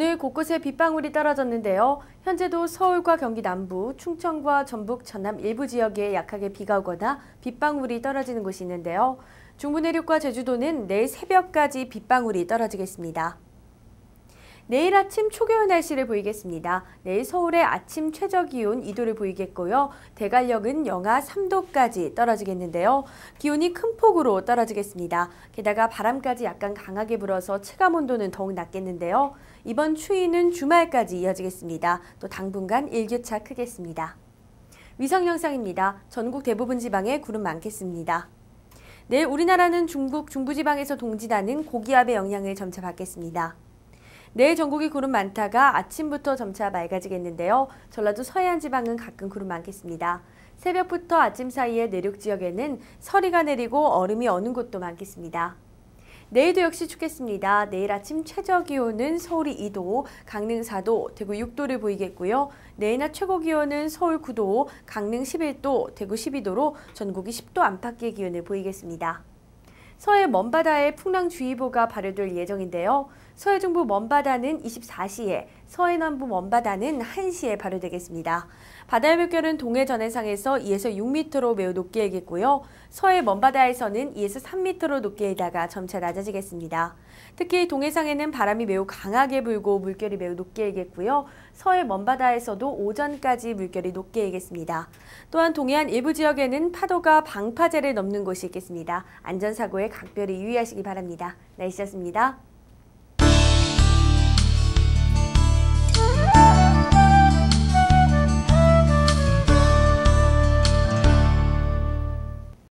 오늘 곳곳에 빗방울이 떨어졌는데요. 현재도 서울과 경기 남부, 충청과 전북, 전남 일부 지역에 약하게 비가 오거나 빗방울이 떨어지는 곳이 있는데요. 중부 내륙과 제주도는 내일 새벽까지 빗방울이 떨어지겠습니다. 내일 아침 초겨울 날씨를 보이겠습니다. 내일 서울의 아침 최저기온 2도를 보이겠고요. 대관령은 영하 3도까지 떨어지겠는데요. 기온이 큰 폭으로 떨어지겠습니다. 게다가 바람까지 약간 강하게 불어서 체감온도는 더욱 낮겠는데요. 이번 추위는 주말까지 이어지겠습니다. 또 당분간 일교차 크겠습니다. 위성 영상입니다. 전국 대부분 지방에 구름 많겠습니다. 내일 우리나라는 중국 중부지방에서 동지나는 고기압의 영향을 점차 받겠습니다. 내일 전국이 구름 많다가 아침부터 점차 맑아지겠는데요. 전라도 서해안 지방은 가끔 구름 많겠습니다. 새벽부터 아침 사이에 내륙 지역에는 서리가 내리고 얼음이 어는 곳도 많겠습니다. 내일도 역시 춥겠습니다. 내일 아침 최저 기온은 서울이 2도, 강릉 4도, 대구 6도를 보이겠고요. 내일 낮 최고 기온은 서울 9도, 강릉 11도, 대구 12도로 전국이 10도 안팎의 기온을 보이겠습니다. 서해 먼바다에 풍랑주의보가 발효될 예정인데요. 서해 중부 먼바다는 24시에, 서해 남부 먼바다는 1시에 발효되겠습니다. 바다의 물결은 동해 전해상에서 2에서 6m로 매우 높게 일겠고요. 서해 먼바다에서는 2에서 3m로 높게 일다가 점차 낮아지겠습니다. 특히 동해상에는 바람이 매우 강하게 불고 물결이 매우 높게 일겠고요. 서해 먼바다에서도 오전까지 물결이 높게 일겠습니다. 또한 동해안 일부 지역에는 파도가 방파제를 넘는 곳이 있겠습니다. 안전사고에 각별히 유의하시기 바랍니다. 날씨였습니다.